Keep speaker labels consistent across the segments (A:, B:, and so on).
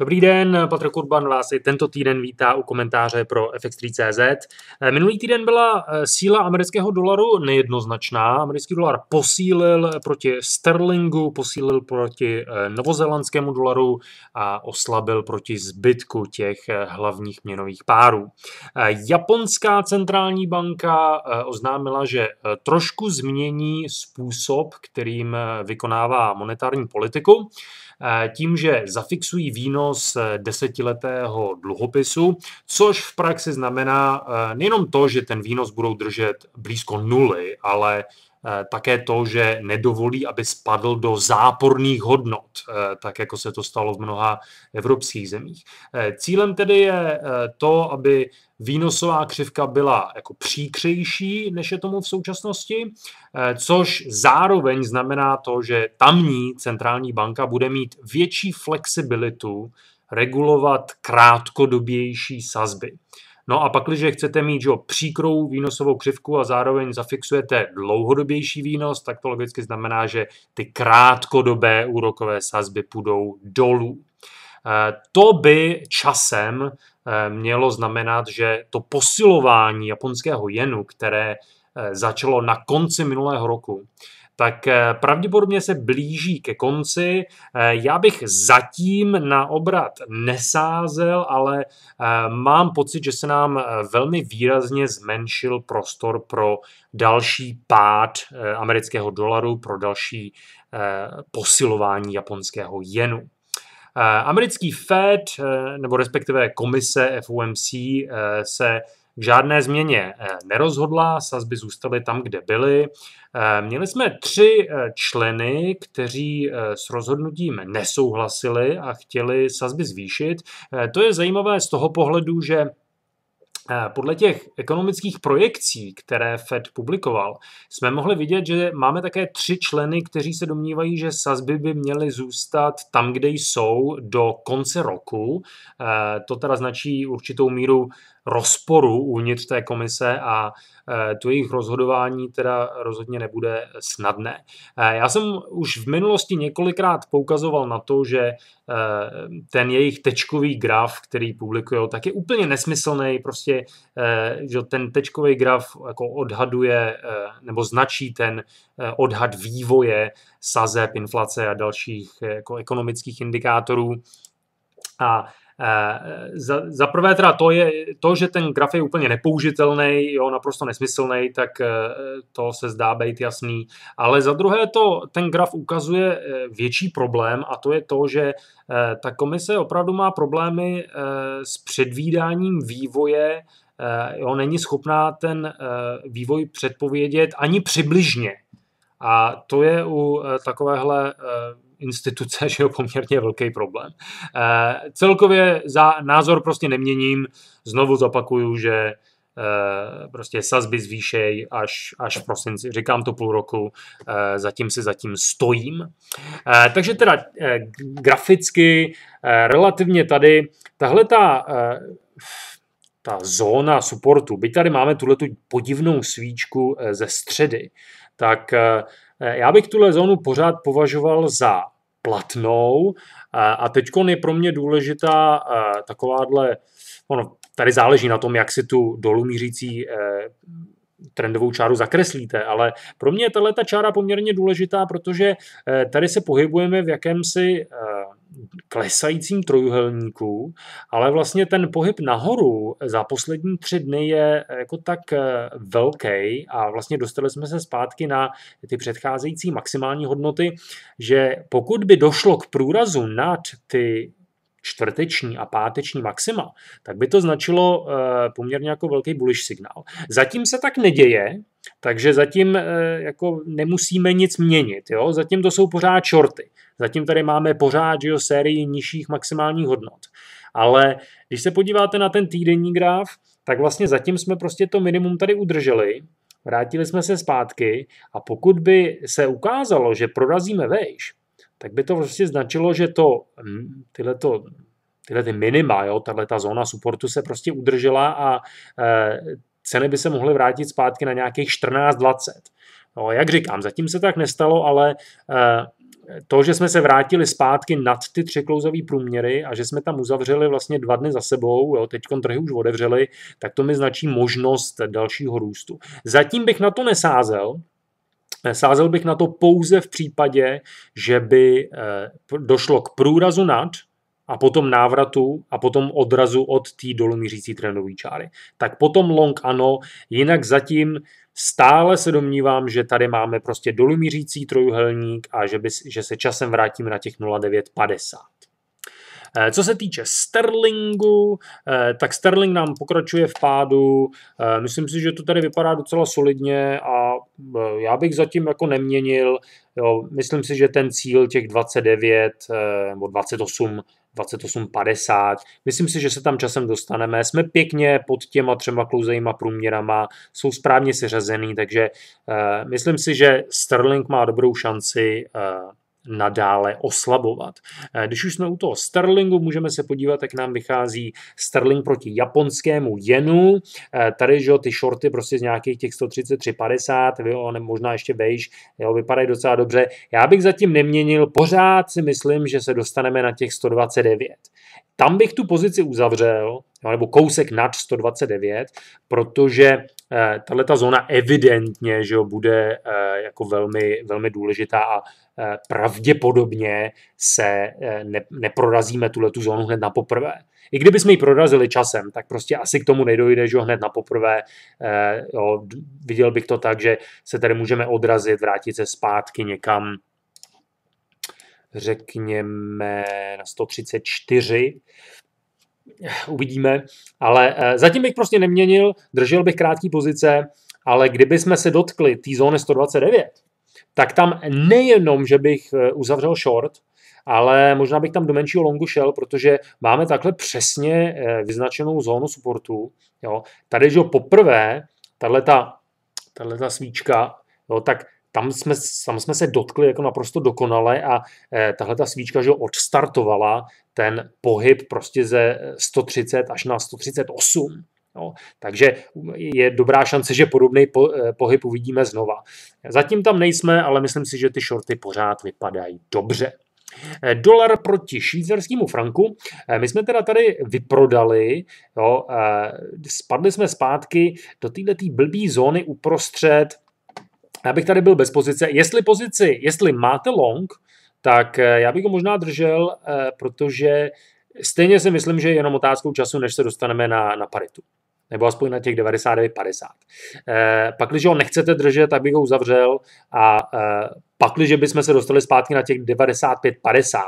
A: Dobrý den, Patr Kurban vás i tento týden vítá u komentáře pro FX3.cz. Eh, minulý týden byla eh, síla amerického dolaru nejednoznačná. Americký dolar posílil proti sterlingu, posílil proti eh, novozelandskému dolaru a oslabil proti zbytku těch hlavních měnových párů. Japonská centrální banka oznámila, že trošku změní způsob, kterým vykonává monetární politiku. Eh, tím, že zafixují výnos eh, desetiletého dluhopisu, což v praxi znamená eh, nejenom to, že ten výnos budou držet blízko nuly, ale Eh, také to, že nedovolí, aby spadl do záporných hodnot, eh, tak jako se to stalo v mnoha evropských zemích. Eh, cílem tedy je to, aby výnosová křivka byla jako příkřejší, než je tomu v současnosti, což zároveň znamená to, že tamní centrální banka bude mít větší flexibilitu regulovat krátkodobější sazby. No a pak, když chcete mít že, příkrou výnosovou křivku a zároveň zafixujete dlouhodobější výnos, tak to logicky znamená, že ty krátkodobé úrokové sazby půjdou dolů. Eh, to by časem eh, mělo znamenat, že to posilování japonského jenu, které eh, začalo na konci minulého roku, tak eh, pravděpodobně se blíží ke konci. Eh, já bych zatím na obrat nesázel, ale eh, mám pocit, že se nám velmi výrazně zmenšil prostor pro další pád amerického dolaru, pro další posilování japonského jenu. Americký Fed, nebo respektive komise FOMC, se k žádné změně eh, nerozhodla, sazby zůstaly tam, kde byly. Eh, měli jsme tři eh, členy, kteří s rozhodnutím nesouhlasili a chtěli sazby zvýšit. To je zajímavé z toho pohledu, že podle těch ekonomických projekcí, které Fed publikoval, jsme mohli vidět, že máme také tři členy, kteří se domnívají, že sazby by měly zůstat tam, kde jsou do konce roku. To teda značí určitou míru rozporu uvnitř té komise a e, to jejich rozhodování teda rozhodně nebude snadné. E, já jsem už v minulosti několikrát poukazoval na to, že e, ten jejich tečkový graf, který publikují, tak je úplně nesmyslný, prostě, že ten tečkový graf jako odhaduje nebo značí ten odhad vývoje sazeb, inflace a dalších jako ekonomických indikátorů a Eh, za, prvé teda to, je, to, že ten graf je úplně nepoužitelný, jo, naprosto nesmyslný, tak eh, to se zdá být jasný. Ale za druhé to, ten graf ukazuje eh, větší problém a to je to, že ta komise opravdu má problémy s předvídáním vývoje jo, není schopná ten vývoj předpovědět ani přibližně. A to je u takovéhle instituce, že je poměrně velký problém. Eh, celkově za názor prostě neměním, znovu zopakuju, že eh, prostě sazby zvýšej až, až v prosinci. Říkám to půl roku, uh, zatím se zatím stojím. Uh, takže teda graficky relativně tady tahle ta ta zóna supportu, byť tady máme tuhle podivnou svíčku ze středy, tak Eh, já bych tuhle zónu pořád považoval za platnou eh, a teď je pro mě důležitá eh, takováhle, ono, tady záleží na tom, jak si tu dolumířící trendovou čáru zakreslíte, ale pro mě je tahle ta čára poměrně důležitá, protože eh, tady se pohybujeme v jakémsi eh, klesajícím trojuhelníku, ale vlastně ten pohyb nahoru za poslední tři dny je eh, jako tak velký a vlastně dostali jsme se zpátky na ty předcházející maximální hodnoty, že pokud by došlo k průrazu nad ty čtvrteční a páteční maxima, tak by to značilo eh, poměrně jako velký bullish signál. Zatím se tak neděje, takže zatím eh, jako nemusíme nic měnit. Jo? Zatím to jsou pořád shorty. Zatím tady máme pořád jo, sérii nižších maximálních hodnot. Ale když se podíváte na ten týdenní graf, tak vlastně zatím jsme prostě to minimum tady udrželi, vrátili jsme se zpátky a pokud by se ukázalo, že prorazíme vejš, tak by to vlastně značilo, že to, mm, tyhle, to, tyhle ty minima, jo, tahle ta zóna supportu se prostě udržela a e, ceny by se mohly vrátit zpátky na nějakých 14-20. No, jak říkám, zatím se tak nestalo, ale e, to, že jsme se vrátili zpátky nad ty tři klouzové průměry a že jsme tam uzavřeli vlastně dva dny za sebou, jo, teď trhy už otevřeli, tak to mi značí možnost dalšího růstu. Zatím bych na to nesázel, Sázel bych na to pouze v případě, že by eh, došlo k průrazu nad a potom návratu a potom odrazu od té dolomířící trendové čáry. Tak potom long ano, jinak zatím stále se domnívám, že tady máme prostě dolomířící trojuhelník a že, by, že se časem vrátíme na těch 0,950. Eh, co se týče Sterlingu, eh, tak Sterling nám pokračuje v pádu. Eh, myslím si, že to tady vypadá docela solidně a já bych zatím jako neměnil. Jo, myslím si, že ten cíl těch 29 nebo 28 28,50. Myslím si, že se tam časem dostaneme. Jsme pěkně pod těma třema klouzejma průměrama, jsou správně seřazený, takže uh, myslím si, že Sterling má dobrou šanci uh, nadále oslabovat. Eh, když už jsme u toho sterlingu, můžeme se podívat, jak nám vychází sterling proti japonskému jenu. Eh, tady, že ty shorty prostě z nějakých těch 133,50, nebo možná ještě vejš, jo, vypadají docela dobře. Já bych zatím neměnil, pořád si myslím, že se dostaneme na těch 129. Tam bych tu pozici uzavřel, nebo kousek nad 129, protože eh, tahle ta zóna evidentně že jo, bude jako velmi, velmi důležitá a Eh, pravděpodobně se eh, ne, neprorazíme tuhle tu zónu hned na poprvé. I kdyby jsme ji prorazili časem, tak prostě asi k tomu nedojde, že hned na poprvé. Eh, jo, viděl bych to tak, že se tady můžeme odrazit, vrátit se zpátky někam, řekněme na 134, uvidíme, ale zatím bych prostě neměnil, držel bych krátké pozice, ale kdyby jsme se dotkli té zóny 129, tak tam nejenom, že bych eh, uzavřel short, ale možná bych tam do menšího longu šel, protože máme takhle přesně eh, vyznačenou zónu supportu. Jo. Tady, že poprvé, tahle ta svíčka, jo, tak tam jsme, tam jsme se dotkli jako naprosto dokonale a eh, tahle ta svíčka že odstartovala ten pohyb prostě ze 130 eh, až na 138. No, takže je dobrá šance, že podobný po, eh, pohyb uvidíme znova. Zatím tam nejsme, ale myslím si, že ty shorty pořád vypadají dobře. Eh, dolar proti švýcarskému franku. Eh, my jsme teda tady vyprodali, jo, spadli jsme zpátky do této blbý zóny uprostřed. Já bych tady byl bez pozice. Jestli pozici, jestli máte long, tak já bych ho možná držel, protože stejně si myslím, že je jenom otázkou času, než se dostaneme na, na paritu nebo aspoň na těch 99,50. E, eh, pak, když ho nechcete držet, tak bych ho uzavřel a e, pak, když bychom se dostali zpátky na těch 95,50,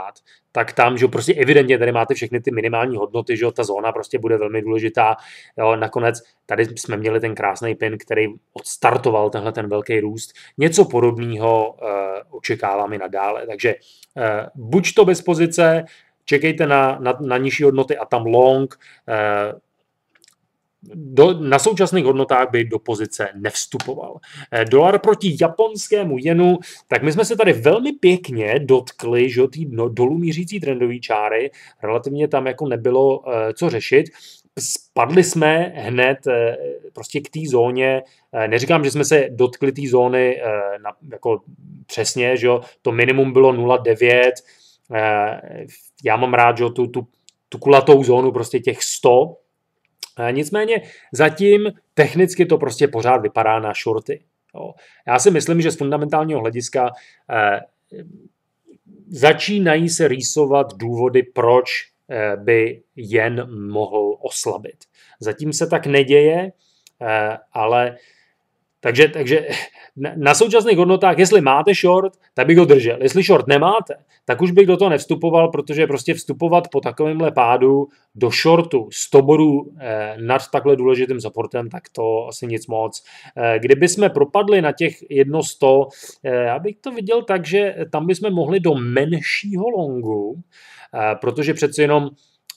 A: tak tam, že prostě evidentně tady máte všechny ty minimální hodnoty, že ta zóna prostě bude velmi důležitá. Jo, nakonec tady jsme měli ten krásný pin, který odstartoval tenhle ten velký růst. Něco podobného e, eh, očekávám i nadále, takže e, buď to bez pozice, čekejte na, na, na nižší hodnoty a tam long, eh, do, na současných hodnotách by do pozice nevstupoval. Eh, dolar proti japonskému jenu, tak my jsme se tady velmi pěkně dotkli, že té no, dolů mířící trendové čáry, relativně tam jako nebylo uh, co řešit. Spadli jsme hned uh, prostě k té zóně, uh, neříkám, že jsme se dotkli té zóny uh, na, jako přesně, že jo, to minimum bylo 0,9, uh, já mám rád, že jo, tu, tu, tu kulatou zónu prostě těch 100, Nicméně zatím technicky to prostě pořád vypadá na shorty. Já si myslím, že z fundamentálního hlediska eh, začínají se rýsovat důvody, proč eh, by jen mohl oslabit. Zatím se tak neděje, eh, ale takže, takže na současných hodnotách, jestli máte short, tak bych ho držel. Jestli short nemáte, tak už bych do toho nevstupoval, protože prostě vstupovat po takovémhle pádu do shortu 100 bodů eh, nad takhle důležitým supportem, tak to asi nic moc. Eh, kdyby jsme propadli na těch 100, eh, já bych to viděl tak, že tam bychom mohli do menšího longu, eh, protože přeci jenom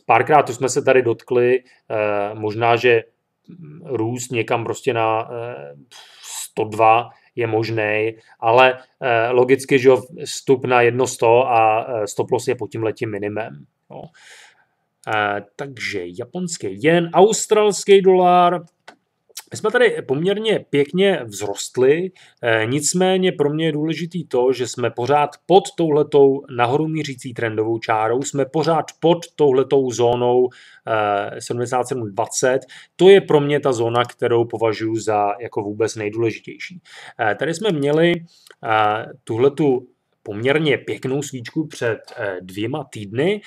A: párkrát už jsme se tady dotkli, eh, možná, že mm, růst někam prostě na eh, 102 je možný, ale eh, logicky, že vstup na 100 a eh, stop loss je pod tím letím minimem. Eh, takže japonský jen, australský dolar, my jsme tady poměrně pěkně vzrostli, eh, nicméně pro mě je důležitý to, že jsme pořád pod touhletou nahoru mířící trendovou čárou, jsme pořád pod touhletou zónou 7720. Eh, to je pro mě ta zóna, kterou považuji za jako vůbec nejdůležitější. Eh, tady jsme měli tuhletu poměrně pěknou svíčku před dvěma týdny,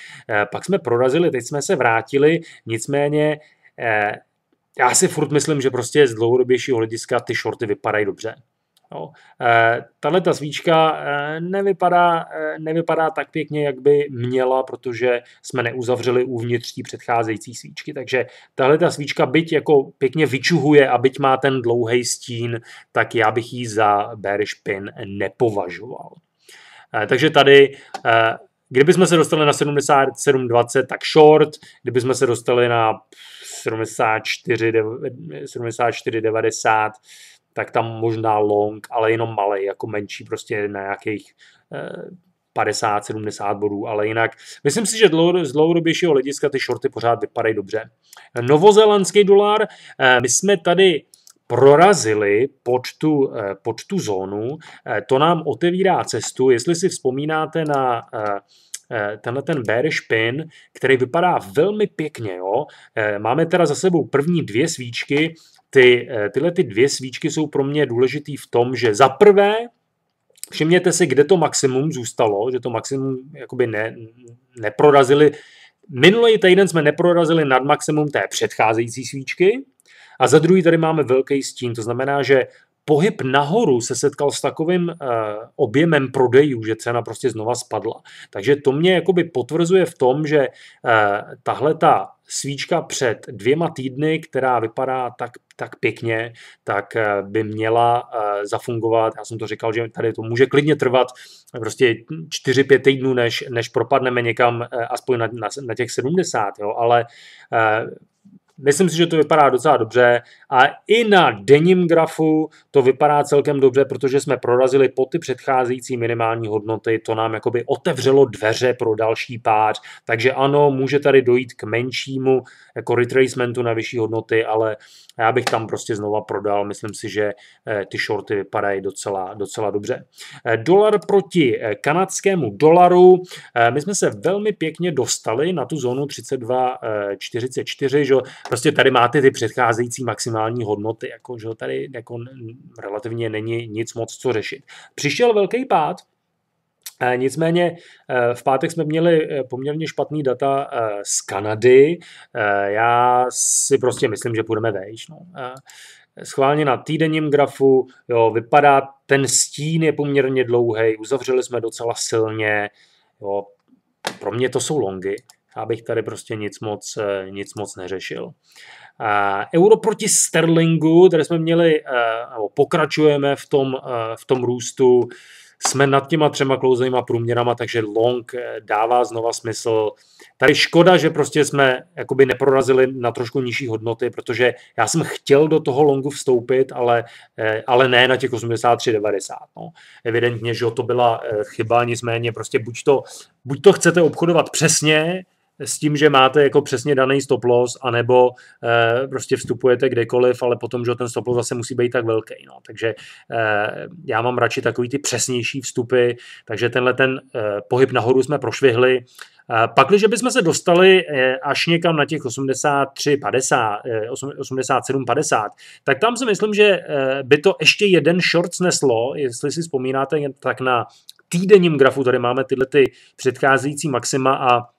A: pak jsme prorazili, teď jsme se vrátili, nicméně já si furt myslím, že prostě z dlouhodobějšího hlediska ty shorty vypadají dobře. No. E, Tahle ta svíčka e, nevypadá, e, nevypadá tak pěkně, jak by měla, protože jsme neuzavřeli uvnitř tí předcházející svíčky. Takže tahle ta svíčka byť jako pěkně vyčuhuje a byť má ten dlouhý stín, tak já bych ji za bearish pin nepovažoval. Takže tady Kdyby jsme se dostali na 77,20, tak short. Kdyby jsme se dostali na 74,90, 74, tak tam možná long, ale jenom malý, jako menší, prostě na nějakých 50, eh, 70 bodů, ale jinak myslím si, že z dlouhodobějšího hlediska ty shorty pořád vypadají dobře. Novozelandský dolar, eh, my jsme tady prorazili počtu, eh, počtu zónu. Eh, to nám otevírá cestu. Jestli si vzpomínáte na eh, tenhle ten bearish pin, který vypadá velmi pěkně. Jo? Máme teda za sebou první dvě svíčky. Ty, tyhle ty dvě svíčky jsou pro mě důležitý v tom, že za prvé všimněte si, kde to maximum zůstalo, že to maximum jakoby ne, neprorazili. Minulý týden jsme neprorazili nad maximum té předcházející svíčky, a za druhý tady máme velký stín, to znamená, že pohyb nahoru se setkal s takovým uh, objemem prodejů, že cena prostě znova spadla. Takže to mě jakoby potvrzuje v tom, že uh, tahle ta svíčka před dvěma týdny, která vypadá tak, tak pěkně, tak eh, by měla zafungovat. Já jsem to říkal, že tady to může klidně trvat prostě 4-5 týdnů, než, než propadneme někam aspoň na, na, na těch 70, jo? ale myslím si, že to vypadá docela dobře a i na denním grafu to vypadá celkem dobře, protože jsme prorazili po ty předcházející minimální hodnoty, to nám jakoby otevřelo dveře pro další pár, takže ano, může tady dojít k menšímu jako retracementu na vyšší hodnoty, ale já bych tam prostě znova prodal, myslím si, že eh, ty shorty vypadají docela, docela dobře. Eh, dolar proti eh, kanadskému dolaru, my jsme se velmi pěkně dostali na tu zónu 32,44, že prostě tady máte ty předcházející maximální hodnoty, jako, že tady jako relativně není nic moc co řešit. Přišel velký pád, eh, Nicméně eh, v pátek jsme měli eh, poměrně špatný data z Kanady. Já si prostě myslím, že půjdeme vejš. No. Schválně na týdenním grafu, jo, vypadá, ten stín je poměrně dlouhý, uzavřeli jsme docela silně, jo, pro mě to jsou longy abych tady prostě nic moc, eh, nic moc neřešil. Euro proti sterlingu, tady jsme měli, eh, nebo pokračujeme v tom, eh, v tom růstu, jsme nad těma třema klouzejma průměrama, takže long dává znova smysl. Tady škoda, že prostě jsme jakoby neprorazili na trošku nižší hodnoty, protože já jsem chtěl do toho longu vstoupit, ale, ale ne na těch 83,90. No. Evidentně, že to byla chyba, nicméně prostě buď to, buď to chcete obchodovat přesně, s tím, že máte jako přesně daný stop loss, anebo e, prostě vstupujete kdekoliv, ale potom, že ten stop loss zase musí být tak velký. No. Takže e, já mám radši takový ty přesnější vstupy, takže tenhle ten e, pohyb nahoru jsme prošvihli. E, pak, když bychom se dostali e, až někam na těch 83-50, e, 50 tak tam si myslím, že e, by to ještě jeden short sneslo, jestli si vzpomínáte, tak na týdenním grafu tady máme tyhle ty předcházející maxima a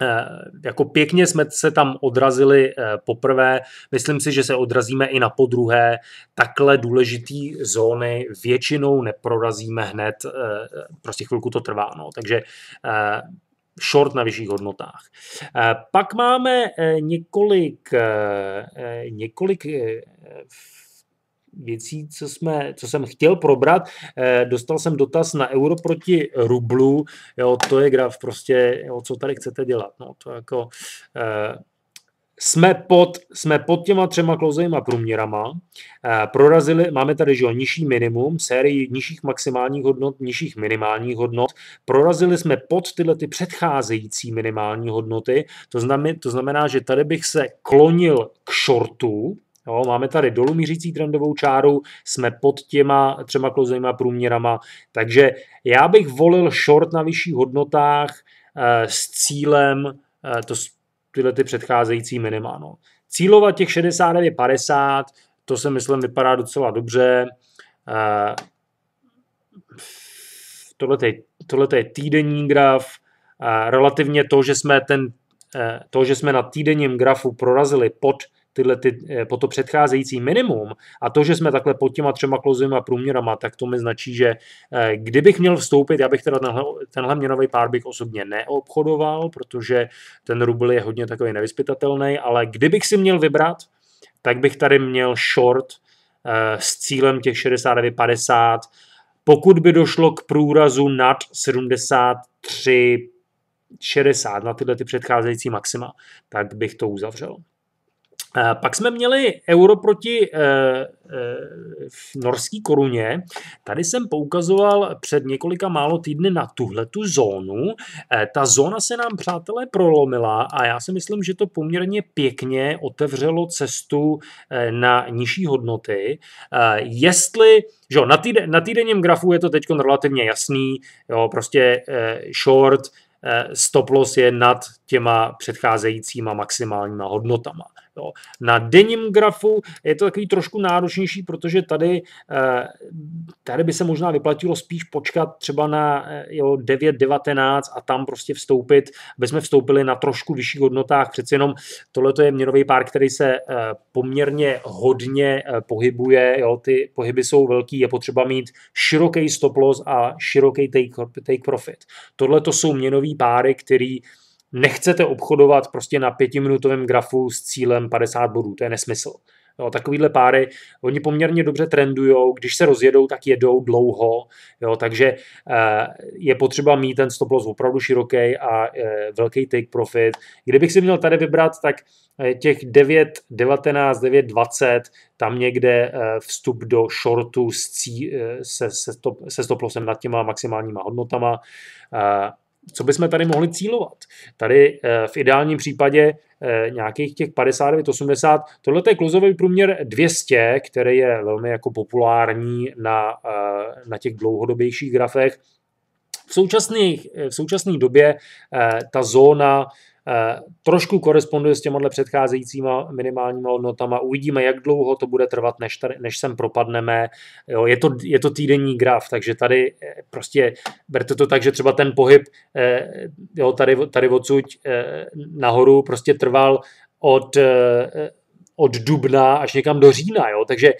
A: Eh, jako pěkně jsme se tam odrazili eh, poprvé, myslím si, že se odrazíme i na podruhé, takhle důležitý zóny většinou neprorazíme hned, eh, prostě chvilku to trvá, no. takže short na vyšších hodnotách. Pak máme několik, několik věcí, co, jsme, co jsem chtěl probrat. Eh, dostal jsem dotaz na euro proti rublu. Jo, to je graf prostě, jo, co tady chcete dělat. No, to jako, eh, jsme pod, jsme pod těma třema klouzejma průměrama, eh, prorazili, máme tady že jo, nižší minimum, sérii nižších maximálních hodnot, nižších minimálních hodnot, prorazili jsme pod tyhle ty předcházející minimální hodnoty, to znamená, to znamená že tady bych se klonil k shortu, Jo, máme tady dolů mířící trendovou čáru, jsme pod těma třema klouzejma průměrama, takže já bych volil short na vyšších hodnotách e, s cílem e, to, tyhle ty předcházející minima. No. Cílova těch 69,50, to se myslím vypadá docela dobře. E, eh, tohle je týdenní graf, E, relativně to, že jsme ten to, že jsme na týdenním grafu prorazili pod tyhle ty, eh, po to předcházející minimum a to, že jsme takhle pod těma třema klozovýma průměrama, tak to mi značí, že eh, kdybych měl vstoupit, já bych teda tenhle, tenhle měnový pár bych osobně neobchodoval, protože ten rubl je hodně takový nevyspytatelný, ale kdybych si měl vybrat, tak bych tady měl short eh, s cílem těch 69,50, pokud by došlo k průrazu nad 73, 60 na tyhle ty předcházející maxima, tak bych to uzavřel. Eh, pak jsme měli euro proti e, norské koruně. Tady jsem poukazoval před několika málo týdny na tuhle tu zónu. ta zóna se nám, přátelé, prolomila a já si myslím, že to poměrně pěkně otevřelo cestu na nižší hodnoty. jestli že jo, na, týden, na týdenním grafu je to teď relativně jasný, jo, prostě short, stop loss je nad těma předcházejícíma maximálníma hodnotama. Jo. No, na denním grafu je to takový trošku náročnější, protože tady, eh, tady by se možná vyplatilo spíš počkat třeba na 9.19 eh, a tam prostě vstoupit, aby jsme vstoupili na trošku vyšších hodnotách. Přeci jenom tohle je měnový pár, který se eh, poměrně hodně pohybuje. Jo. Ty pohyby jsou velký, je potřeba mít široký stop loss a široký take, take profit. Tohle to jsou měnový páry, který nechcete obchodovat prostě na pětiminutovém grafu s cílem 50 bodů, to je nesmysl. Jo, takovýhle páry, oni poměrně dobře trendujou, když se rozjedou, tak jedou dlouho, jo, takže eh, je potřeba mít ten stop loss opravdu široký a eh, velký take profit. Kdybych si měl tady vybrat, tak eh, těch 9, 19, 9, 20, tam někde vstup do shortu s cí, se, se, stop, se stop lossem nad těma maximálníma hodnotama, co bychom tady mohli cílovat? Tady eh, v ideálním případě eh, nějakých těch 59, 80, tohle je kluzový průměr 200, který je velmi jako populární na, eh, na těch dlouhodobějších grafech. V, současných, v současné době ta zóna Eh, trošku koresponduje s těma předcházejícíma minimálníma hodnotama. Uvidíme, jak dlouho to bude trvat, než, tady, než sem propadneme. Jo, je, to, je to týdenní graf, takže tady eh, prostě berte to tak, že třeba ten pohyb eh, jo, tady, tady odsuť nahoru prostě trval od od dubna až někam do října, jo? takže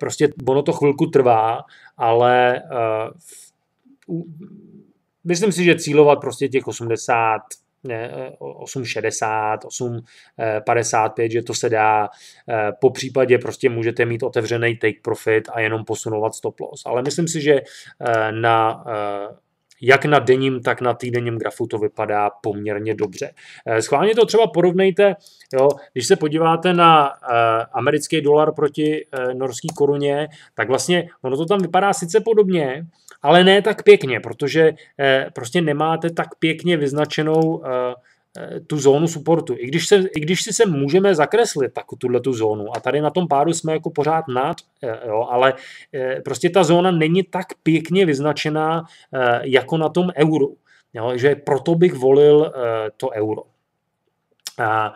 A: prostě ono to chvilku trvá, ale uh, myslím si, že cílovat prostě těch 80 8,60, 8,55, že to se dá. Po případě prostě můžete mít otevřený take profit a jenom posunovat stop loss. Ale myslím si, že na jak na denním, tak na týdenním grafu to vypadá poměrně dobře. Eh, schválně to třeba porovnejte, jo, když se podíváte na eh, americký dolar proti eh, norské koruně, tak vlastně ono to tam vypadá sice podobně, ale ne tak pěkně, protože prostě nemáte tak pěkně vyznačenou Eh, tu zónu supportu. I když, se, I když si se můžeme zakreslit tak tuhle tu zónu a tady na tom pádu jsme jako pořád nad, eh, jo, ale eh, prostě ta zóna není tak pěkně vyznačená jako na tom euru. Jo, že proto bych volil to euro. A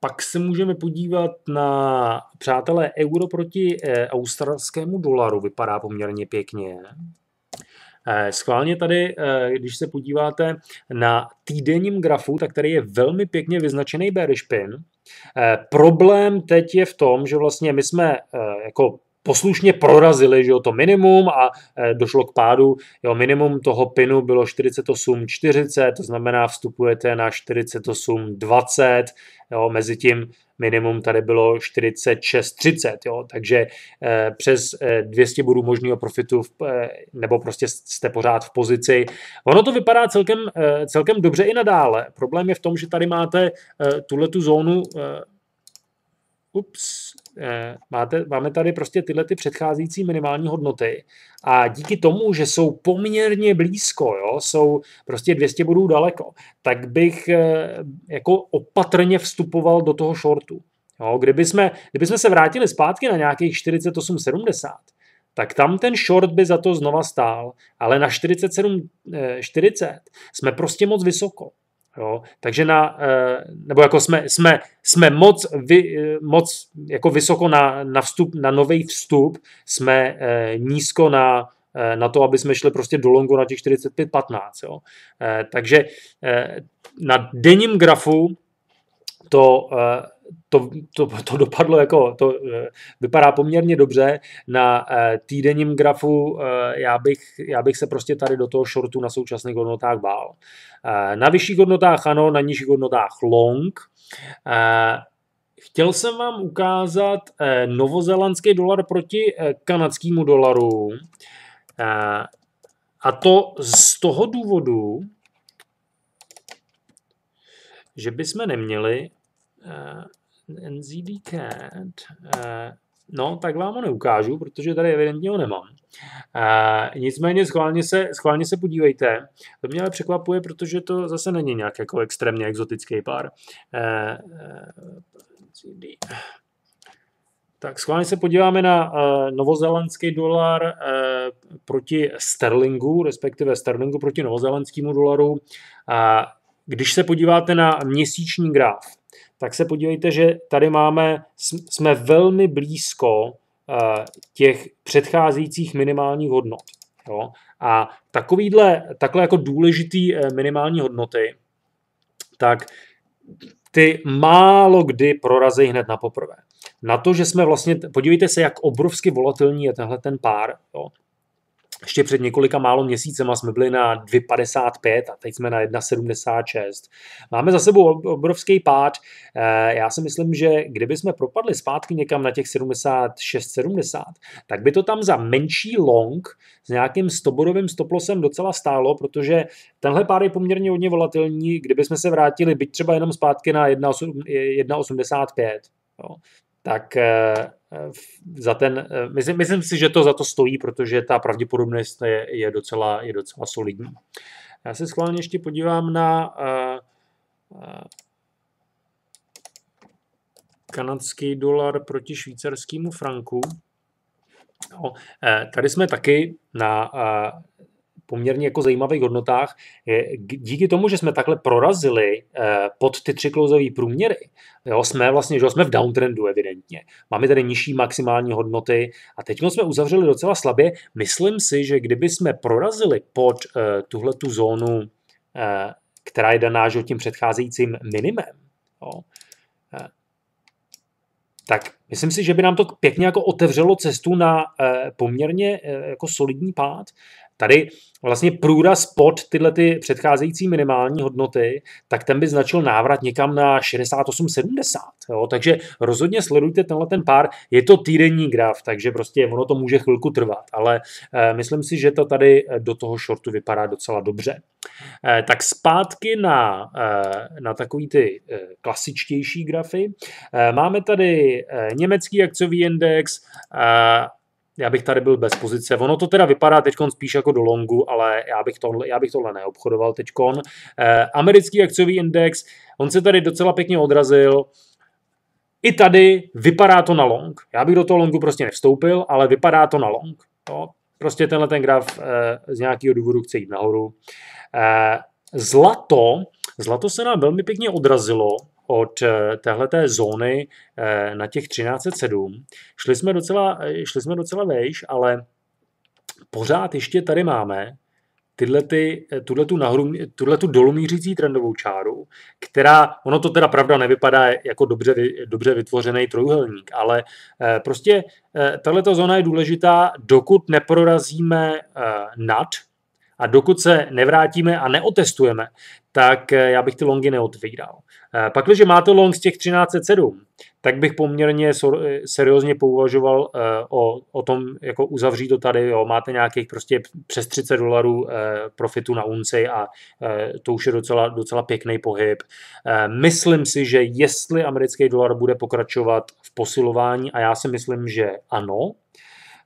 A: pak se můžeme podívat na, přátelé, euro proti australskému dolaru vypadá poměrně pěkně. Eh, schválně tady, eh, když se podíváte na týdenním grafu, tak tady je velmi pěkně vyznačený bearish pin. Eh, problém teď je v tom, že vlastně my jsme jako poslušně prorazili že jo, to minimum a došlo k pádu. Jo, minimum toho pinu bylo 48,40, to znamená vstupujete na 48,20, mezi tím minimum tady bylo 46,30, jo, takže eh, přes 200 eh, bodů možného profitu v, eh, nebo prostě jste pořád v pozici. Ono to vypadá celkem, celkem dobře i nadále. Problém je v tom, že tady máte tuhle tu zónu ups, eh, máte, máme tady prostě tyhle ty předcházející minimální hodnoty a díky tomu, že jsou poměrně blízko, jo, jsou prostě 200 bodů daleko, tak bych eh, jako opatrně vstupoval do toho shortu. Jo, kdyby, jsme, kdyby jsme se vrátili zpátky na nějakých 48,70, tak tam ten short by za to znova stál, ale na 47,40 eh, jsme prostě moc vysoko. Jo? Takže na, eh, nebo jako jsme, jsme, jsme moc, vy, eh, moc jako vysoko na, na, vstup, na nový vstup, jsme eh, nízko na, na to, aby jsme šli prostě do longu na těch 45-15. Takže na denním grafu to, eh, to, to, to dopadlo jako, to eh, vypadá poměrně dobře. Na eh, týdenním grafu já bych, já bych se prostě tady do toho shortu na současných hodnotách bál. Na vyšších hodnotách ano, na nižších hodnotách long. Chtěl jsem vám ukázat novozelandský dolar proti kanadskému dolaru. A to z toho důvodu, že bychom neměli Uh, No, tak vám ho neukážu, protože tady evidentně ho nemám. Uh, nicméně schválně se, schválně se podívejte. To mě ale překvapuje, protože to zase není nějak jako extrémně exotický pár. Uh, uh, tak schválně se podíváme na uh, novozelandský dolar uh, proti sterlingu, respektive sterlingu proti novozelandskému dolaru. Uh, když se podíváte na měsíční graf, tak se podívejte, že tady máme, jsme velmi blízko eh, těch předcházejících minimálních hodnot. Jo? A takovýhle, takhle jako důležitý eh, minimální hodnoty, tak ty málo kdy prorazí hned na poprvé. Na to, že jsme vlastně, podívejte se, jak obrovsky volatilní je tenhle ten pár. Jo? ještě před několika málo měsícema jsme byli na 2,55 a teď jsme na 1,76. Máme za sebou obrovský pád. Eh, já si myslím, že kdyby jsme propadli zpátky někam na těch 76,70, tak by to tam za menší long s nějakým stoborovým stoplosem docela stálo, protože tenhle pád je poměrně hodně volatilní, kdyby jsme se vrátili byť třeba jenom zpátky na 1,85. Tak eh, Eh, za ten, eh, myslím, myslím si, že to za to stojí, protože ta pravděpodobnost je, je, docela, je docela solidní. Já se schválně ještě podívám na eh, kanadský dolar proti švýcarskému franku. No, tady jsme taky na poměrně jako zajímavých hodnotách. Díky tomu, že jsme takhle prorazili eh, pod ty tři klouzové průměry, jo, jsme vlastně, že jsme v downtrendu evidentně. Máme tady nižší maximální hodnoty a teď jsme uzavřeli docela slabě. Myslím si, že kdyby jsme prorazili pod eh, tuhle tu zónu, eh, která je daná že tím předcházejícím minimem, jo, tak myslím si, že by nám to pěkně jako otevřelo cestu na poměrně jako solidní pád. Tady vlastně průraz pod tyhle ty předcházející minimální hodnoty, tak ten by značil návrat někam na 68-70. Takže rozhodně sledujte tenhle ten pár. Je to týdenní graf, takže prostě ono to může chvilku trvat, ale e, myslím si, že to tady eh, do toho shortu vypadá docela dobře. E, tak zpátky na, e, na takový ty klasičtější grafy. Máme tady německý akciový index, já bych tady byl bez pozice. Ono to teda vypadá teď spíš jako do longu, ale já bych, tohle, já bych tohle neobchodoval teď. Eh, americký akciový index, on se tady docela pěkně odrazil. I tady vypadá to na long. Já bych do toho longu prostě nevstoupil, ale vypadá to na long. No, Prostě tenhle ten graf eh, z nějakého důvodu chce jít nahoru. Eh, zlato, zlato se nám velmi pěkně odrazilo od eh, téhleté zóny eh, na těch 1307. Šli jsme docela, eh, šli jsme docela vejš, ale pořád ještě tady máme tuhle, tu nahru, tuhle tu dolumířící trendovou čáru, která, ono to teda pravda nevypadá jako dobře, dobře vytvořený trojuhelník, ale prostě tahle zóna je důležitá, dokud neprorazíme nad, a dokud se nevrátíme a neotestujeme, tak eh, já bych ty longy neotvíral. Eh, Pak, když máte long z těch 1307, tak bych poměrně eh, seriózně pouvažoval o, o tom, jako uzavřít to tady, jo, máte nějakých prostě přes 30 dolarů profitu na unci a to už je docela, docela pěkný pohyb. Myslím si, že jestli americký dolar bude pokračovat v posilování, a já si myslím, že ano,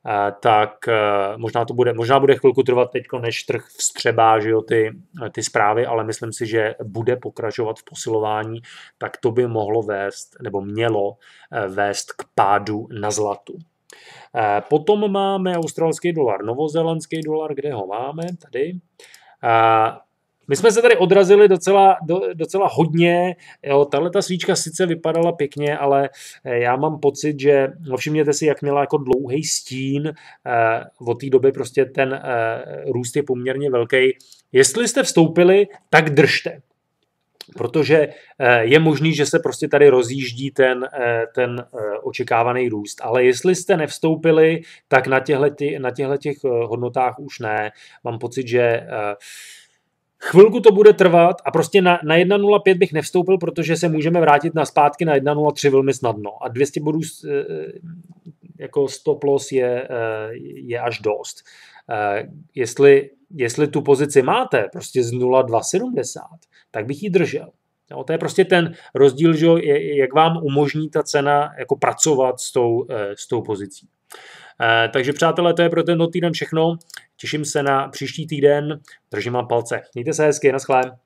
A: Eh, tak eh, možná to bude, možná bude chvilku trvat teď, než trh vstřebá že jo, ty, eh, ty zprávy, ale myslím si, že bude pokračovat v posilování, tak to by mohlo vést, nebo mělo vést k pádu na zlatu. Potom máme australský dolar, novozelandský dolar, kde ho máme, tady. My jsme se tady odrazili docela, do, docela hodně. Jo, tahle ta svíčka sice vypadala pěkně, ale eh, já mám pocit, že no, všimněte si, jak měla jako dlouhý stín. Eh, od té doby prostě ten eh, růst je poměrně velký. Jestli jste vstoupili, tak držte protože eh, je možný, že se prostě tady rozjíždí ten, eh, ten očekávaný růst. Ale jestli jste nevstoupili, tak na těchto, na těchto těch hodnotách už ne. Mám pocit, že Chvilku to bude trvat a prostě na, na 1.05 bych nevstoupil, protože se můžeme vrátit na zpátky na 1.03 velmi snadno. A 200 bodů eh, jako stop loss je, eh, je až dost. Eh, jestli, jestli tu pozici máte, prostě z 0,270, tak bych ji držel. No, to je prostě ten rozdíl, že jak vám umožní ta cena jako pracovat s tou, s tou pozicí. Eh, takže přátelé, to je pro tento týden všechno. Těším se na příští týden. Držím vám palce. Mějte se hezky, naschle.